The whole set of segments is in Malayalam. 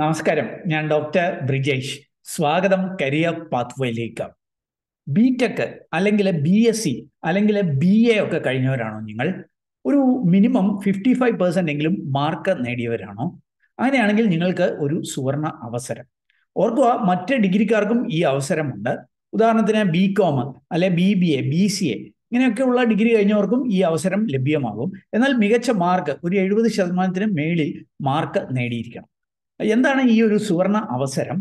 നമസ്കാരം ഞാൻ ഡോക്ടർ ബ്രിജേഷ് സ്വാഗതം കരിയർ പാത്വേയിലേക്ക് ബി ടെക് അല്ലെങ്കിൽ ബി എസ് സി അല്ലെങ്കിൽ ബി എ ഒക്കെ കഴിഞ്ഞവരാണോ നിങ്ങൾ ഒരു മിനിമം ഫിഫ്റ്റി ഫൈവ് പെർസെൻ്റ് എങ്കിലും മാർക്ക് നേടിയവരാണോ അങ്ങനെയാണെങ്കിൽ നിങ്ങൾക്ക് ഒരു സുവർണ അവസരം ഓർക്കുക മറ്റ് ഡിഗ്രിക്കാർക്കും ഈ അവസരമുണ്ട് ഉദാഹരണത്തിന് ബി കോം അല്ലെ B B A B C A ഇങ്ങനെയൊക്കെയുള്ള ഡിഗ്രി കഴിഞ്ഞവർക്കും ഈ അവസരം ലഭ്യമാകും എന്നാൽ മികച്ച മാർക്ക് ഒരു എഴുപത് ശതമാനത്തിന് മേളിൽ മാർക്ക് നേടിയിരിക്കണം എന്താണ് ഈ ഒരു സുവർണ അവസരം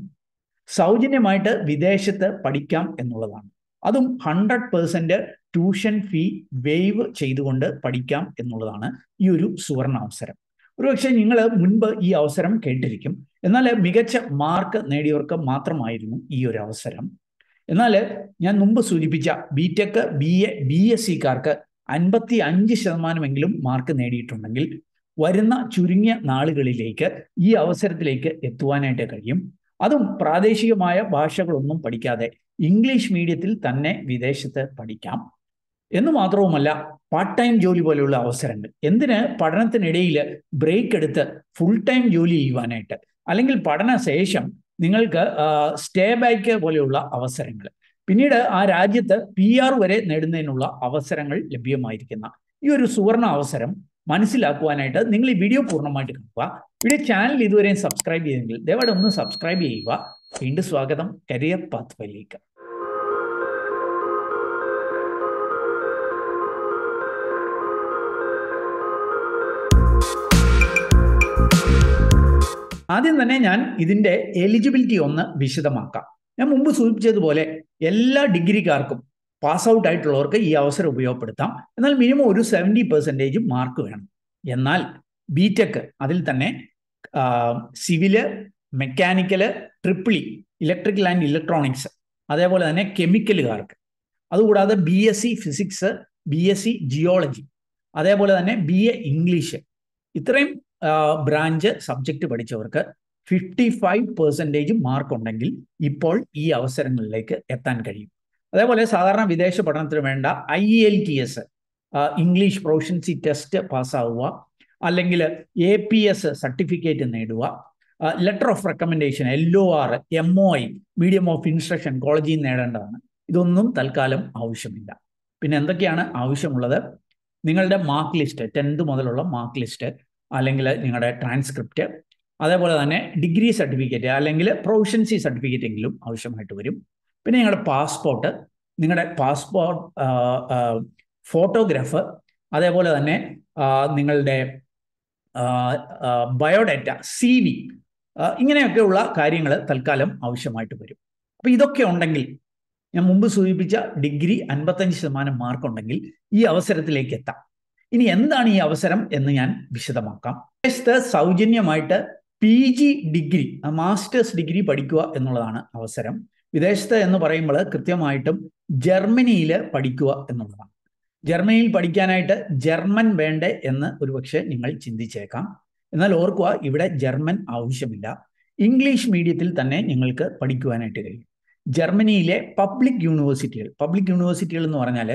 സൗജന്യമായിട്ട് വിദേശത്ത് പഠിക്കാം എന്നുള്ളതാണ് അതും hundred percent tuition fee waive ചെയ്തുകൊണ്ട് പഠിക്കാം എന്നുള്ളതാണ് ഈ ഒരു സുവർണ അവസരം ഒരുപക്ഷെ നിങ്ങൾ മുൻപ് ഈ അവസരം കേട്ടിരിക്കും എന്നാൽ മികച്ച മാർക്ക് നേടിയവർക്ക് മാത്രമായിരുന്നു ഈ ഒരു അവസരം എന്നാൽ ഞാൻ മുമ്പ് സൂചിപ്പിച്ച B tech B A B S സിക്കാർക്ക് അൻപത്തി അഞ്ച് ശതമാനമെങ്കിലും മാർക്ക് നേടിയിട്ടുണ്ടെങ്കിൽ വരുന്ന ചുരുങ്ങിയ നാളുകളിലേക്ക് ഈ അവസരത്തിലേക്ക് എത്തുവാനായിട്ട് കഴിയും അതും പ്രാദേശികമായ ഭാഷകളൊന്നും പഠിക്കാതെ ഇംഗ്ലീഷ് മീഡിയത്തിൽ തന്നെ വിദേശത്ത് പഠിക്കാം എന്ന് മാത്രവുമല്ല പാർട്ട് ടൈം ജോലി പോലെയുള്ള അവസരങ്ങൾ എന്തിന് പഠനത്തിനിടയിൽ ബ്രേക്ക് എടുത്ത് ഫുൾ ടൈം ജോലി ചെയ്യുവാനായിട്ട് അല്ലെങ്കിൽ പഠന ശേഷം നിങ്ങൾക്ക് സ്റ്റേ ബാക്ക് പോലെയുള്ള അവസരങ്ങൾ പിന്നീട് ആ രാജ്യത്ത് പി ആർ വരെ നേടുന്നതിനുള്ള അവസരങ്ങൾ ലഭ്യമായിരിക്കുന്ന ഈ ഒരു സുവർണ അവസരം മനസ്സിലാക്കുവാനായിട്ട് നിങ്ങൾ ഈ വീഡിയോ പൂർണ്ണമായിട്ട് കാണുക ഇവിടെ ചാനൽ ഇതുവരെയും സബ്സ്ക്രൈബ് ചെയ്തെങ്കിൽ ദയവായിട്ട് ഒന്ന് സബ്സ്ക്രൈബ് ചെയ്യുക വീണ്ടും സ്വാഗതം കരിയർ പാത്ത് വഴിയിലേക്ക് ആദ്യം തന്നെ ഞാൻ ഇതിന്റെ എലിജിബിലിറ്റി ഒന്ന് വിശദമാക്കാം ഞാൻ മുമ്പ് സൂചിപ്പിച്ചതുപോലെ എല്ലാ ഡിഗ്രിക്കാർക്കും പാസ് ഔട്ട് ആയിട്ടുള്ളവർക്ക് ഈ അവസരം ഉപയോഗപ്പെടുത്താം എന്നാൽ മിനിമം ഒരു സെവൻറ്റി പെർസെൻറ്റേജ് മാർക്ക് വേണം എന്നാൽ ബി അതിൽ തന്നെ civil mechanical triple E electrical and electronics അതേപോലെ തന്നെ കെമിക്കലുകാർക്ക് അതുകൂടാതെ B S C physics B S C geology അതേപോലെ തന്നെ ബി എ ഇംഗ്ലീഷ് ഇത്രയും ബ്രാഞ്ച് സബ്ജക്റ്റ് പഠിച്ചവർക്ക് ഫിഫ്റ്റി ഫൈവ് പെർസെൻറ്റേജ് ഉണ്ടെങ്കിൽ ഇപ്പോൾ ഈ അവസരങ്ങളിലേക്ക് എത്താൻ കഴിയും അതേപോലെ സാധാരണ വിദേശ പഠനത്തിന് വേണ്ട I L T S English proficiency test പാസ്സാവുക അല്ലെങ്കിൽ എ പി എസ് സർട്ടിഫിക്കറ്റ് നേടുക letter of recommendation L O R M O I medium of instruction കോളേജിൽ നേടേണ്ടതാണ് ഇതൊന്നും തൽക്കാലം ആവശ്യമില്ല പിന്നെ എന്തൊക്കെയാണ് ആവശ്യമുള്ളത് നിങ്ങളുടെ മാർക്ക് ലിസ്റ്റ് ടെൻത്ത് മുതലുള്ള മാർക്ക് ലിസ്റ്റ് അല്ലെങ്കിൽ നിങ്ങളുടെ ട്രാൻസ്ക്രിപ്റ്റ് അതേപോലെ തന്നെ ഡിഗ്രി സർട്ടിഫിക്കറ്റ് അല്ലെങ്കിൽ പ്രൊഫഷൻസി സർട്ടിഫിക്കറ്റ് എങ്കിലും ആവശ്യമായിട്ട് വരും പിന്നെ നിങ്ങളുടെ പാസ്പോർട്ട് നിങ്ങളുടെ പാസ്പോർട്ട് ഫോട്ടോഗ്രാഫ് അതേപോലെ തന്നെ നിങ്ങളുടെ ബയോഡാറ്റ സി വി ഇങ്ങനെയൊക്കെയുള്ള കാര്യങ്ങൾ തൽക്കാലം ആവശ്യമായിട്ട് വരും അപ്പോൾ ഇതൊക്കെ ഉണ്ടെങ്കിൽ ഞാൻ മുമ്പ് സൂചിപ്പിച്ച ഡിഗ്രി അൻപത്തഞ്ച് ശതമാനം മാർക്കുണ്ടെങ്കിൽ ഈ അവസരത്തിലേക്ക് എത്താം ഇനി എന്താണ് ഈ അവസരം എന്ന് ഞാൻ വിശദമാക്കാം വിദേശത്ത് സൗജന്യമായിട്ട് P G degree masters degree പഠിക്കുക എന്നുള്ളതാണ് അവസരം വിദേശത്ത് എന്ന് പറയുമ്പോൾ കൃത്യമായിട്ടും ജർമ്മനിയിൽ പഠിക്കുക എന്നുള്ളതാണ് ജർമ്മനിയിൽ പഠിക്കാനായിട്ട് ജർമ്മൻ വേണ്ടേ എന്ന് ഒരുപക്ഷെ നിങ്ങൾ ചിന്തിച്ചേക്കാം എന്നാൽ ഓർക്കുക ഇവിടെ ജർമ്മൻ ആവശ്യമില്ല ഇംഗ്ലീഷ് മീഡിയത്തിൽ തന്നെ നിങ്ങൾക്ക് പഠിക്കുവാനായിട്ട് കഴിയും ജർമ്മനിയിലെ പബ്ലിക് യൂണിവേഴ്സിറ്റികൾ പബ്ലിക് യൂണിവേഴ്സിറ്റികൾ എന്ന് പറഞ്ഞാൽ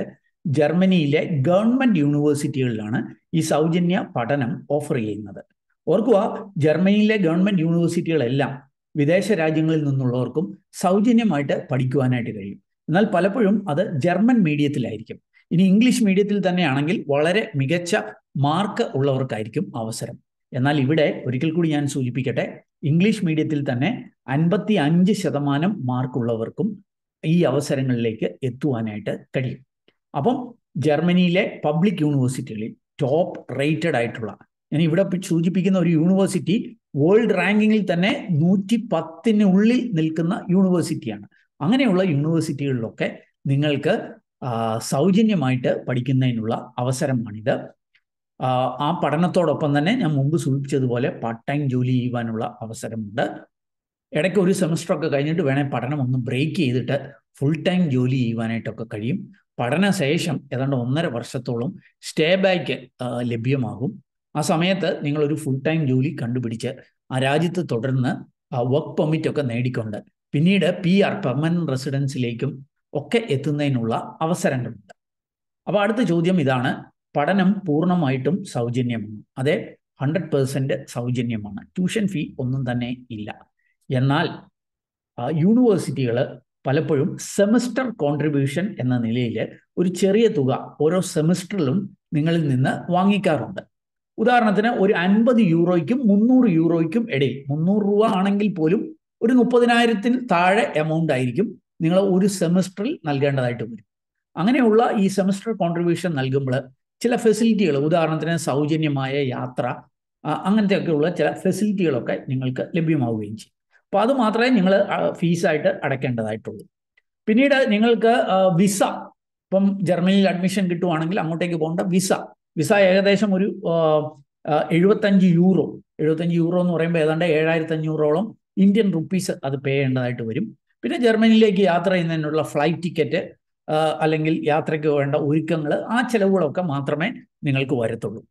ജർമ്മനിയിലെ ഗവൺമെന്റ് യൂണിവേഴ്സിറ്റികളിലാണ് ഈ സൗജന്യ പഠനം ഓഫർ ചെയ്യുന്നത് ഓർക്കുക ജർമ്മനിയിലെ ഗവൺമെന്റ് യൂണിവേഴ്സിറ്റികളെല്ലാം വിദേശ രാജ്യങ്ങളിൽ നിന്നുള്ളവർക്കും സൗജന്യമായിട്ട് പഠിക്കുവാനായിട്ട് കഴിയും എന്നാൽ പലപ്പോഴും അത് ജർമ്മൻ മീഡിയത്തിലായിരിക്കും ഇനി ഇംഗ്ലീഷ് മീഡിയത്തിൽ തന്നെയാണെങ്കിൽ വളരെ മികച്ച മാർക്ക് ഉള്ളവർക്കായിരിക്കും അവസരം എന്നാൽ ഇവിടെ ഒരിക്കൽ കൂടി ഞാൻ സൂചിപ്പിക്കട്ടെ ഇംഗ്ലീഷ് മീഡിയത്തിൽ തന്നെ അൻപത്തി അഞ്ച് ശതമാനം മാർക്കുള്ളവർക്കും ഈ അവസരങ്ങളിലേക്ക് എത്തുവാനായിട്ട് കഴിയും അപ്പം ജർമ്മനിയിലെ പബ്ലിക് യൂണിവേഴ്സിറ്റികളിൽ ടോപ്പ് റേറ്റഡ് ആയിട്ടുള്ള ഞാൻ ഇവിടെ സൂചിപ്പിക്കുന്ന ഒരു യൂണിവേഴ്സിറ്റി വേൾഡ് റാങ്കിങ്ങിൽ തന്നെ നൂറ്റി പത്തിനുള്ളിൽ നിൽക്കുന്ന യൂണിവേഴ്സിറ്റിയാണ് അങ്ങനെയുള്ള യൂണിവേഴ്സിറ്റികളിലൊക്കെ നിങ്ങൾക്ക് സൗജന്യമായിട്ട് പഠിക്കുന്നതിനുള്ള അവസരമാണിത് ആ പഠനത്തോടൊപ്പം തന്നെ ഞാൻ മുമ്പ് സൂചിപ്പിച്ചതുപോലെ പാർട്ട് ടൈം ജോലി ചെയ്യുവാനുള്ള അവസരമുണ്ട് ഇടയ്ക്ക് ഒരു ഒക്കെ കഴിഞ്ഞിട്ട് വേണേൽ പഠനം ഒന്ന് ബ്രേക്ക് ചെയ്തിട്ട് ഫുൾ ടൈം ജോലി ചെയ്യുവാനായിട്ടൊക്കെ കഴിയും പഠനശേഷം ഏതാണ്ട് ഒന്നര വർഷത്തോളം സ്റ്റേ ബാക്ക് ലഭ്യമാകും ആ സമയത്ത് നിങ്ങളൊരു ഫുൾ ടൈം ജോലി കണ്ടുപിടിച്ച് ആ രാജ്യത്ത് തുടർന്ന് വർക്ക് പെർമിറ്റ് ഒക്കെ നേടിക്കൊണ്ട് പിന്നീട് പി ആർ പെർമനന്റ് റെസിഡൻസിലേക്കും ഒക്കെ എത്തുന്നതിനുള്ള അവസരങ്ങളുണ്ട് അപ്പോൾ അടുത്ത ചോദ്യം ഇതാണ് പഠനം പൂർണ്ണമായിട്ടും സൗജന്യമാണ് അതെ ഹൺഡ്രഡ് പേഴ്സൻറ്റ് സൗജന്യമാണ് ട്യൂഷൻ ഫീ ഒന്നും തന്നെ ഇല്ല എന്നാൽ യൂണിവേഴ്സിറ്റികൾ പലപ്പോഴും സെമസ്റ്റർ കോൺട്രിബ്യൂഷൻ എന്ന നിലയിൽ ഒരു ചെറിയ തുക ഓരോ സെമസ്റ്ററിലും നിങ്ങളിൽ നിന്ന് വാങ്ങിക്കാറുണ്ട് ഉദാഹരണത്തിന് ഒരു അൻപത് യൂറോയ്ക്കും മുന്നൂറ് യൂറോയ്ക്കും ഇടയിൽ മുന്നൂറ് രൂപ ആണെങ്കിൽ പോലും ഒരു മുപ്പതിനായിരത്തിന് താഴെ എമൗണ്ട് ആയിരിക്കും നിങ്ങൾ ഒരു സെമസ്റ്ററിൽ നൽകേണ്ടതായിട്ട് വരും അങ്ങനെയുള്ള ഈ സെമസ്റ്റർ കോൺട്രിബ്യൂഷൻ നൽകുമ്പോൾ ചില ഫെസിലിറ്റികൾ ഉദാഹരണത്തിന് സൗജന്യമായ യാത്ര അങ്ങനത്തെയൊക്കെയുള്ള ചില ഫെസിലിറ്റികളൊക്കെ നിങ്ങൾക്ക് ലഭ്യമാവുകയും ചെയ്യും അപ്പോൾ അത് മാത്രമേ നിങ്ങൾ ഫീസായിട്ട് അടയ്ക്കേണ്ടതായിട്ടുള്ളൂ പിന്നീട് നിങ്ങൾക്ക് വിസ ഇപ്പം ജർമ്മനിയിൽ അഡ്മിഷൻ കിട്ടുവാണെങ്കിൽ അങ്ങോട്ടേക്ക് പോകേണ്ട വിസ വിസ ഏകദേശം ഒരു എഴുപത്തഞ്ച് യൂറോ എഴുപത്തഞ്ച് യൂറോ എന്ന് പറയുമ്പോൾ ഏതാണ്ട് ഏഴായിരത്തി അഞ്ഞൂറോളം ഇന്ത്യൻ റുപ്പീസ് അത് പേ ചെയ്യേണ്ടതായിട്ട് വരും പിന്നെ ജർമ്മനിയിലേക്ക് യാത്ര ചെയ്യുന്നതിനുള്ള ഫ്ലൈറ്റ് ടിക്കറ്റ് അല്ലെങ്കിൽ യാത്രയ്ക്ക് വേണ്ട ഒരുക്കങ്ങൾ ആ ചിലവുകളൊക്കെ മാത്രമേ നിങ്ങൾക്ക് വരത്തുള്ളൂ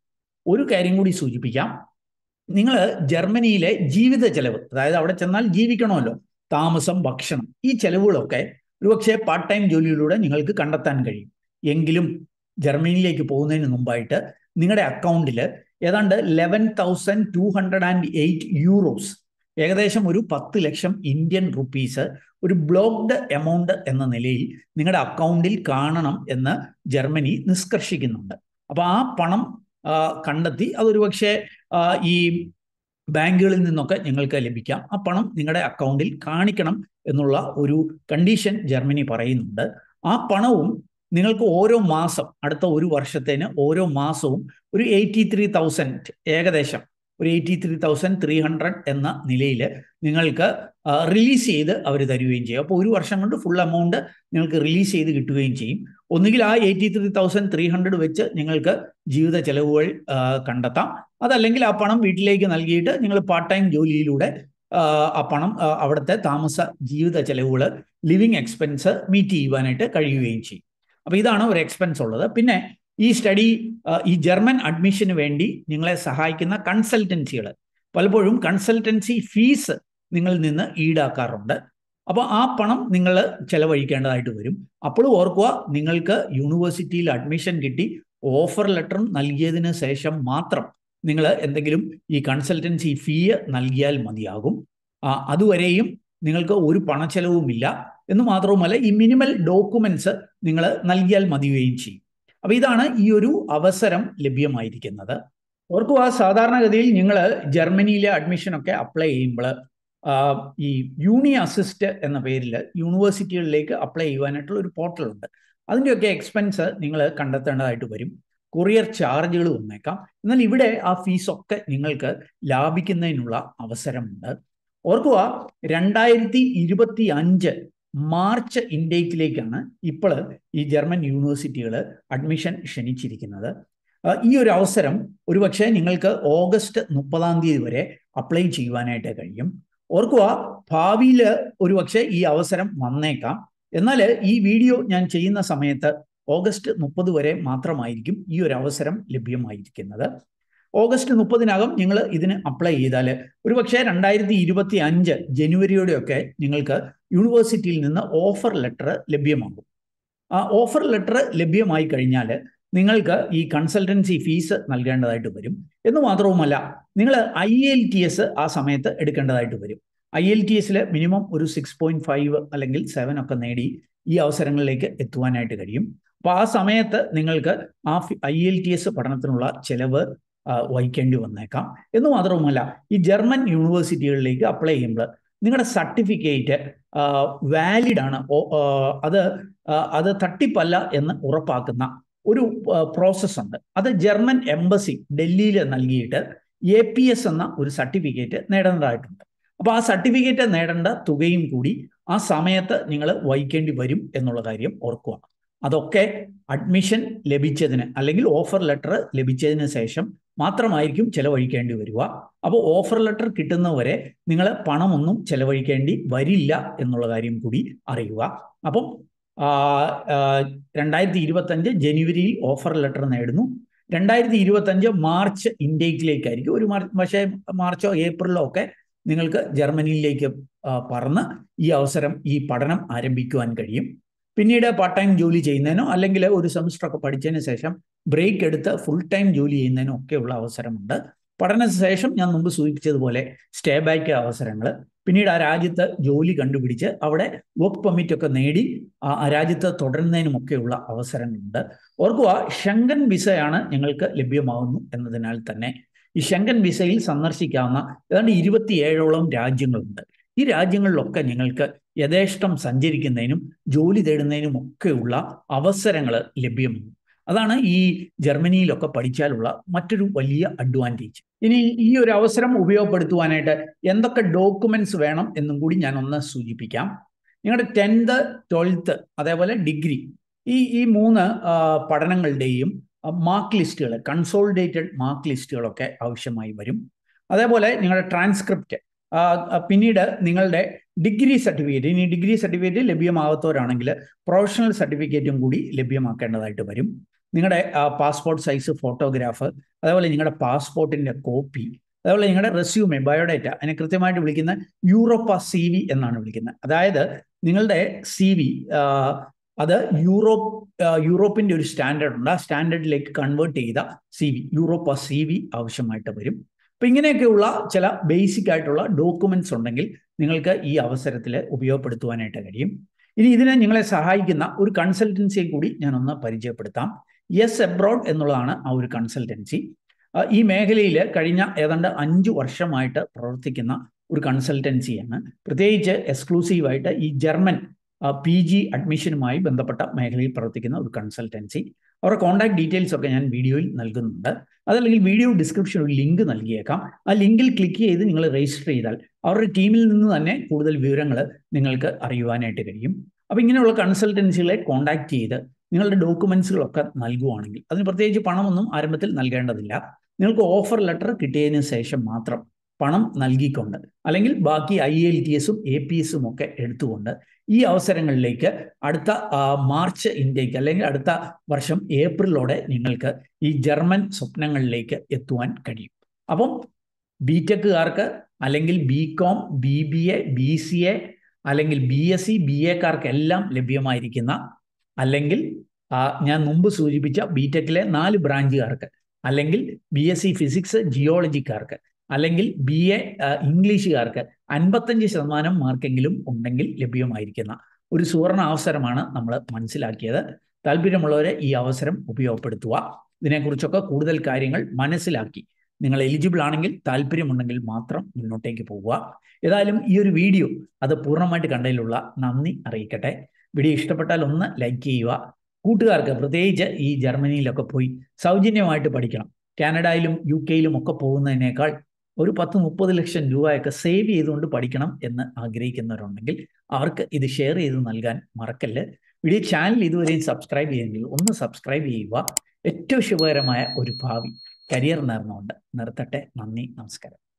ഒരു കാര്യം കൂടി സൂചിപ്പിക്കാം നിങ്ങൾ ജർമ്മനിയിലെ ജീവിത ചെലവ് അതായത് അവിടെ ചെന്നാൽ ജീവിക്കണമല്ലോ താമസം ഭക്ഷണം ഈ ചെലവുകളൊക്കെ ഒരുപക്ഷെ പാർട്ട് ടൈം ജോലിയിലൂടെ നിങ്ങൾക്ക് കണ്ടെത്താൻ കഴിയും എങ്കിലും ജർമ്മനിയിലേക്ക് പോകുന്നതിന് മുമ്പായിട്ട് നിങ്ങളുടെ അക്കൗണ്ടിൽ ഏതാണ്ട് eleven thousand two hundred and eight euros ഏകദേശം ഒരു പത്ത് ലക്ഷം ഇന്ത്യൻ റുപ്പീസ് ഒരു ബ്ലോക്ക്ഡ് എമൗണ്ട് എന്ന നിലയിൽ നിങ്ങളുടെ അക്കൗണ്ടിൽ കാണണം എന്ന് ജർമ്മനി നിഷ്കർഷിക്കുന്നുണ്ട് അപ്പോൾ ആ പണം കണ്ടെത്തി അതൊരു പക്ഷേ ഈ ബാങ്കുകളിൽ നിന്നൊക്കെ ഞങ്ങൾക്ക് ലഭിക്കാം ആ പണം നിങ്ങളുടെ അക്കൗണ്ടിൽ കാണിക്കണം എന്നുള്ള ഒരു കണ്ടീഷൻ ജർമ്മനി പറയുന്നുണ്ട് ആ പണവും നിങ്ങൾക്ക് ഓരോ മാസം അടുത്ത ഒരു വർഷത്തേന് ഓരോ മാസവും ഒരു എയ്റ്റി ത്രീ തൗസൻഡ് ഏകദേശം ഒരു eighty three thousand three hundred എന്ന നിലയിൽ നിങ്ങൾക്ക് റിലീസ് ചെയ്ത് അവർ തരുകയും ചെയ്യും അപ്പോൾ ഒരു വർഷം കൊണ്ട് ഫുൾ എമൗണ്ട് നിങ്ങൾക്ക് റിലീസ് ചെയ്ത് കിട്ടുകയും ചെയ്യും ഒന്നുകിൽ ആ eighty three thousand three hundred വെച്ച് നിങ്ങൾക്ക് ജീവിത ചെലവുകൾ കണ്ടെത്താം അതല്ലെങ്കിൽ ആ പണം വീട്ടിലേക്ക് നൽകിയിട്ട് നിങ്ങൾ പാർട്ട് ടൈം ജോലിയിലൂടെ ആ പണം അവിടുത്തെ താമസ ജീവിത ചെലവുകൾ ലിവിങ് എക്സ്പെൻസ് മീറ്റ് ചെയ്യുവാനായിട്ട് കഴിയുകയും ചെയ്യും അപ്പോൾ ഇതാണ് ഒരു എക്സ്പെൻസ് ഉള്ളത് പിന്നെ ഈ സ്റ്റഡി ഈ ജർമ്മൻ അഡ്മിഷന് വേണ്ടി നിങ്ങളെ സഹായിക്കുന്ന കൺസൾട്ടൻസികൾ പലപ്പോഴും കൺസൾട്ടൻസി ഫീസ് നിങ്ങളിൽ നിന്ന് ഈടാക്കാറുണ്ട് അപ്പോൾ ആ പണം നിങ്ങൾ ചെലവഴിക്കേണ്ടതായിട്ട് വരും അപ്പോഴും ഓർക്കുക നിങ്ങൾക്ക് യൂണിവേഴ്സിറ്റിയിൽ അഡ്മിഷൻ കിട്ടി ഓഫർ ലെറ്ററും നൽകിയതിന് ശേഷം മാത്രം നിങ്ങൾ എന്തെങ്കിലും ഈ കൺസൾട്ടൻസി ഫീ നൽകിയാൽ മതിയാകും അതുവരെയും നിങ്ങൾക്ക് ഒരു പണച്ചെലവുമില്ല എന്ന് മാത്രവുമല്ല ഈ മിനിമൽ ഡോക്യുമെന്റ്സ് നിങ്ങൾ നൽകിയാൽ മതിയുകയും ചെയ്യും അപ്പോൾ ഇതാണ് ഈ ഒരു അവസരം ലഭ്യമായിരിക്കുന്നത് ഓർക്കുക സാധാരണഗതിയിൽ നിങ്ങൾ ജർമ്മനിയിലെ അഡ്മിഷനൊക്കെ അപ്ലൈ ചെയ്യുമ്പോൾ ഈ യൂണി അസിസ്റ്റ് എന്ന പേരിൽ യൂണിവേഴ്സിറ്റികളിലേക്ക് അപ്ലൈ ചെയ്യുവാനായിട്ടുള്ള ഒരു പോർട്ടലുണ്ട് അതിൻ്റെയൊക്കെ എക്സ്പെൻസ് നിങ്ങൾ കണ്ടെത്തേണ്ടതായിട്ട് വരും കൊറിയർ ചാർജുകൾ വന്നേക്കാം എന്നാൽ ഇവിടെ ആ ഫീസൊക്കെ നിങ്ങൾക്ക് ലാഭിക്കുന്നതിനുള്ള അവസരമുണ്ട് ഓർക്കുക രണ്ടായിരത്തി ഇരുപത്തി അഞ്ച് മാർച്ച് ഇൻടേക്കിലേക്കാണ് ഇപ്പോൾ ഈ ജർമ്മൻ യൂണിവേഴ്സിറ്റികൾ അഡ്മിഷൻ ക്ഷണിച്ചിരിക്കുന്നത് ഈ ഒരു അവസരം ഒരുപക്ഷെ നിങ്ങൾക്ക് ഓഗസ്റ്റ് മുപ്പതാം തീയതി വരെ അപ്ലൈ ചെയ്യുവാനായിട്ട് കഴിയും ഓർക്കുക ഭാവിയിൽ ഒരുപക്ഷെ ഈ അവസരം വന്നേക്കാം എന്നാൽ ഈ വീഡിയോ ഞാൻ ചെയ്യുന്ന സമയത്ത് ഓഗസ്റ്റ് മുപ്പത് വരെ മാത്രമായിരിക്കും ഈ ഒരു അവസരം ലഭ്യമായിരിക്കുന്നത് ഓഗസ്റ്റ് മുപ്പതിനകം നിങ്ങൾ ഇതിന് അപ്ലൈ ചെയ്താൽ പക്ഷേ രണ്ടായിരത്തി ഇരുപത്തി അഞ്ച് ജനുവരിയോടെയൊക്കെ നിങ്ങൾക്ക് യൂണിവേഴ്സിറ്റിയിൽ നിന്ന് ഓഫർ ലെറ്റർ ലഭ്യമാകും ആ ഓഫർ ലെറ്റർ ലഭ്യമായി കഴിഞ്ഞാൽ നിങ്ങൾക്ക് ഈ കൺസൾട്ടൻസി ഫീസ് നൽകേണ്ടതായിട്ട് വരും എന്ന് മാത്രവുമല്ല നിങ്ങൾ ഐ എൽ ടി എസ് ആ സമയത്ത് എടുക്കേണ്ടതായിട്ട് വരും ഐ എൽ ടി എസിൽ മിനിമം ഒരു സിക്സ് പോയിന്റ് ഫൈവ് അല്ലെങ്കിൽ സെവൻ ഒക്കെ നേടി ഈ അവസരങ്ങളിലേക്ക് എത്തുവാനായിട്ട് കഴിയും അപ്പോൾ ആ സമയത്ത് നിങ്ങൾക്ക് ആ ഐ എൽ ടി എസ് പഠനത്തിനുള്ള ചെലവ് വഹിക്കേണ്ടി വന്നേക്കാം എന്ന് മാത്രവുമല്ല ഈ ജർമ്മൻ യൂണിവേഴ്സിറ്റികളിലേക്ക് അപ്ലൈ ചെയ്യുമ്പോൾ നിങ്ങളുടെ സർട്ടിഫിക്കറ്റ് വാലിഡ് ആണ് അത് അത് തട്ടിപ്പല്ല എന്ന് ഉറപ്പാക്കുന്ന ഒരു പ്രോസസ് ഉണ്ട് അത് ജർമ്മൻ എംബസി ഡൽഹിയിൽ നൽകിയിട്ട് എ പി എസ് എന്ന ഒരു സർട്ടിഫിക്കറ്റ് നേടേണ്ടതായിട്ടുണ്ട് അപ്പോൾ ആ സർട്ടിഫിക്കറ്റ് നേടേണ്ട തുകയും കൂടി ആ സമയത്ത് നിങ്ങൾ വഹിക്കേണ്ടി വരും എന്നുള്ള കാര്യം ഓർക്കുക അതൊക്കെ അഡ്മിഷൻ ലഭിച്ചതിന് അല്ലെങ്കിൽ ഓഫർ ലെറ്റർ ലഭിച്ചതിന് ശേഷം മാത്രമായിരിക്കും ചെലവഴിക്കേണ്ടി വരിക അപ്പോൾ ഓഫർ ലെറ്റർ കിട്ടുന്നവരെ നിങ്ങൾ പണമൊന്നും ചെലവഴിക്കേണ്ടി വരില്ല എന്നുള്ള കാര്യം കൂടി അറിയുക അപ്പം രണ്ടായിരത്തി ഇരുപത്തഞ്ച് ജനുവരിയിൽ ഓഫർ ലെറ്റർ നേടുന്നു രണ്ടായിരത്തി ഇരുപത്തഞ്ച് മാർച്ച് ഇന്ത്യയിലേക്കായിരിക്കും ഒരു മാർ പക്ഷേ മാർച്ചോ ഏപ്രിലോ ഒക്കെ നിങ്ങൾക്ക് ജർമ്മനിയിലേക്ക് പറന്ന് ഈ അവസരം ഈ പഠനം ആരംഭിക്കുവാൻ കഴിയും പിന്നീട് പാർട്ട് ടൈം ജോലി ചെയ്യുന്നതിനോ അല്ലെങ്കിൽ ഒരു സെമിസ്റ്ററൊക്കെ പഠിച്ചതിന് ശേഷം ബ്രേക്ക് എടുത്ത് ഫുൾ ടൈം ജോലി ചെയ്യുന്നതിനോ ഒക്കെയുള്ള അവസരമുണ്ട് പഠന ശേഷം ഞാൻ മുമ്പ് സൂചിപ്പിച്ചതുപോലെ സ്റ്റേ ബാക്ക് അവസരങ്ങൾ പിന്നീട് ആ രാജ്യത്ത് ജോലി കണ്ടുപിടിച്ച് അവിടെ വർക്ക് പെർമിറ്റ് ഒക്കെ നേടി ആ രാജ്യത്ത് തുടരുന്നതിനുമൊക്കെയുള്ള അവസരങ്ങളുണ്ട് ഓർക്കുക ഷെങ്കൻ വിസയാണ് ഞങ്ങൾക്ക് ലഭ്യമാകുന്നു എന്നതിനാൽ തന്നെ ഈ ഷെങ്കൻ വിസയിൽ സന്ദർശിക്കാവുന്ന ഏതാണ്ട് ഇരുപത്തിയേഴോളം രാജ്യങ്ങളുണ്ട് ഈ രാജ്യങ്ങളിലൊക്കെ നിങ്ങൾക്ക് യഥേഷ്ടം സഞ്ചരിക്കുന്നതിനും ജോലി തേടുന്നതിനും ഒക്കെയുള്ള അവസരങ്ങൾ ലഭ്യമാകും അതാണ് ഈ ജർമ്മനിയിലൊക്കെ പഠിച്ചാലുള്ള മറ്റൊരു വലിയ അഡ്വാൻറ്റേജ് ഇനി ഈ ഒരു അവസരം ഉപയോഗപ്പെടുത്തുവാനായിട്ട് എന്തൊക്കെ ഡോക്യുമെന്റ്സ് വേണം എന്നും കൂടി ഞാൻ ഒന്ന് സൂചിപ്പിക്കാം നിങ്ങളുടെ ടെൻത്ത് ട്വൽത്ത് അതേപോലെ ഡിഗ്രി ഈ ഈ മൂന്ന് പഠനങ്ങളുടെയും മാർക്ക് ലിസ്റ്റുകൾ കൺസോൾഡേറ്റഡ് മാർക്ക് ലിസ്റ്റുകളൊക്കെ ആവശ്യമായി വരും അതേപോലെ നിങ്ങളുടെ ട്രാൻസ്ക്രിപ്റ്റ് പിന്നീട് നിങ്ങളുടെ ഡിഗ്രി സർട്ടിഫിക്കറ്റ് ഇനി ഡിഗ്രി സർട്ടിഫിക്കറ്റ് ലഭ്യമാകാത്തവരാണെങ്കിൽ പ്രൊഫഷണൽ സർട്ടിഫിക്കറ്റും കൂടി ലഭ്യമാക്കേണ്ടതായിട്ട് വരും നിങ്ങളുടെ പാസ്പോർട്ട് സൈസ് ഫോട്ടോഗ്രാഫ് അതേപോലെ നിങ്ങളുടെ പാസ്പോർട്ടിൻ്റെ കോപ്പി അതേപോലെ നിങ്ങളുടെ റെസ്യൂമെ ബയോഡേറ്റ അതിനെ കൃത്യമായിട്ട് വിളിക്കുന്ന യൂറോപ്പ സി വി എന്നാണ് വിളിക്കുന്നത് അതായത് നിങ്ങളുടെ സി വി അത് യൂറോപ്പ് യൂറോപ്പിൻ്റെ ഒരു സ്റ്റാൻഡേർഡ് ഉണ്ട് ആ സ്റ്റാൻഡേർഡിലേക്ക് കൺവേർട്ട് ചെയ്ത C V Europa C V ആവശ്യമായിട്ട് വരും അപ്പൊ ഇങ്ങനെയൊക്കെയുള്ള ചില ബേസിക് ആയിട്ടുള്ള ഡോക്യുമെന്റ്സ് ഉണ്ടെങ്കിൽ നിങ്ങൾക്ക് ഈ അവസരത്തിൽ ഉപയോഗപ്പെടുത്തുവാനായിട്ട് കഴിയും ഇനി ഇതിനെ നിങ്ങളെ സഹായിക്കുന്ന ഒരു കൺസൾട്ടൻസിയെ കൂടി ഞാൻ ഒന്ന് പരിചയപ്പെടുത്താം യെസ് എബ്രോഡ് എന്നുള്ളതാണ് ആ ഒരു കൺസൾട്ടൻസി ഈ മേഖലയിൽ കഴിഞ്ഞ ഏതാണ്ട് അഞ്ച് വർഷമായിട്ട് പ്രവർത്തിക്കുന്ന ഒരു കൺസൾട്ടൻസിയാണ് പ്രത്യേകിച്ച് എക്സ്ക്ലൂസീവായിട്ട് ഈ ജർമ്മൻ പി ജി അഡ്മിഷനുമായി ബന്ധപ്പെട്ട മേഖലയിൽ പ്രവർത്തിക്കുന്ന ഒരു കൺസൾട്ടൻസി അവരുടെ കോൺടാക്ട് ഡീറ്റെയിൽസ് ഒക്കെ ഞാൻ വീഡിയോയിൽ നൽകുന്നുണ്ട് അതല്ലെങ്കിൽ വീഡിയോ ഡിസ്ക്രിപ്ഷൻ ഒരു ലിങ്ക് നൽകിയേക്കാം ആ ലിങ്കിൽ ക്ലിക്ക് ചെയ്ത് നിങ്ങൾ രജിസ്റ്റർ ചെയ്താൽ അവരുടെ ടീമിൽ നിന്ന് തന്നെ കൂടുതൽ വിവരങ്ങൾ നിങ്ങൾക്ക് അറിയുവാനായിട്ട് കഴിയും അപ്പോൾ ഇങ്ങനെയുള്ള കൺസൾട്ടൻസികളെ കോൺടാക്ട് ചെയ്ത് നിങ്ങളുടെ ഡോക്യുമെൻസുകളൊക്കെ നൽകുവാണെങ്കിൽ അതിന് പ്രത്യേകിച്ച് പണമൊന്നും ആരംഭത്തിൽ നൽകേണ്ടതില്ല നിങ്ങൾക്ക് ഓഫർ ലെറ്റർ കിട്ടിയതിന് ശേഷം മാത്രം പണം നൽകിക്കൊണ്ട് അല്ലെങ്കിൽ ബാക്കി ഐ എൽ ടി എസും എ പി എസും ഒക്കെ എടുത്തുകൊണ്ട് ഈ അവസരങ്ങളിലേക്ക് അടുത്ത മാർച്ച് ഇന്ത്യക്ക് അല്ലെങ്കിൽ അടുത്ത വർഷം ഏപ്രിലോടെ നിങ്ങൾക്ക് ഈ ജർമ്മൻ സ്വപ്നങ്ങളിലേക്ക് എത്തുവാൻ കഴിയും അപ്പം ബി ടെക്കുകാർക്ക് അല്ലെങ്കിൽ B com B B A B C A അല്ലെങ്കിൽ ബി എസ് സി ബി എക്കാർക്ക് എല്ലാം ലഭ്യമായിരിക്കുന്ന അല്ലെങ്കിൽ ഞാൻ മുമ്പ് സൂചിപ്പിച്ച ബി ടെക്കിലെ നാല് ബ്രാഞ്ചുകാർക്ക് അല്ലെങ്കിൽ ബി എസ് സി ഫിസിക്സ് ജിയോളജിക്കാർക്ക് അല്ലെങ്കിൽ ബി എ ഇംഗ്ലീഷുകാർക്ക് അൻപത്തഞ്ച് ശതമാനം മാർക്കെങ്കിലും ഉണ്ടെങ്കിൽ ലഭ്യമായിരിക്കുന്ന ഒരു സുവർണ അവസരമാണ് നമ്മൾ മനസ്സിലാക്കിയത് താല്പര്യമുള്ളവരെ ഈ അവസരം ഉപയോഗപ്പെടുത്തുക ഇതിനെക്കുറിച്ചൊക്കെ കൂടുതൽ കാര്യങ്ങൾ മനസ്സിലാക്കി നിങ്ങൾ എലിജിബിൾ ആണെങ്കിൽ താല്പര്യമുണ്ടെങ്കിൽ മാത്രം മുന്നോട്ടേക്ക് പോവുക ഏതായാലും ഈ ഒരു വീഡിയോ അത് പൂർണ്ണമായിട്ട് കണ്ടതിലുള്ള നന്ദി അറിയിക്കട്ടെ വീഡിയോ ഇഷ്ടപ്പെട്ടാൽ ഒന്ന് ലൈക്ക് ചെയ്യുക കൂട്ടുകാർക്ക് പ്രത്യേകിച്ച് ഈ ജർമ്മനിയിലൊക്കെ പോയി സൗജന്യമായിട്ട് പഠിക്കണം കാനഡയിലും യു കെയിലും ഒക്കെ പോകുന്നതിനേക്കാൾ ഒരു പത്ത് മുപ്പത് ലക്ഷം രൂപയൊക്കെ സേവ് ചെയ്തുകൊണ്ട് പഠിക്കണം എന്ന് ആഗ്രഹിക്കുന്നവരുണ്ടെങ്കിൽ അവർക്ക് ഇത് ഷെയർ ചെയ്ത് നൽകാൻ മറക്കല്ല് വീഡിയോ ചാനൽ ഇതുവരെയും സബ്സ്ക്രൈബ് ചെയ്യുന്നെങ്കിൽ ഒന്ന് സബ്സ്ക്രൈബ് ചെയ്യുക ഏറ്റവും ശുഭകരമായ ഒരു ഭാവി കരിയർ നേർന്നുകൊണ്ട് നിർത്തട്ടെ നന്ദി നമസ്കാരം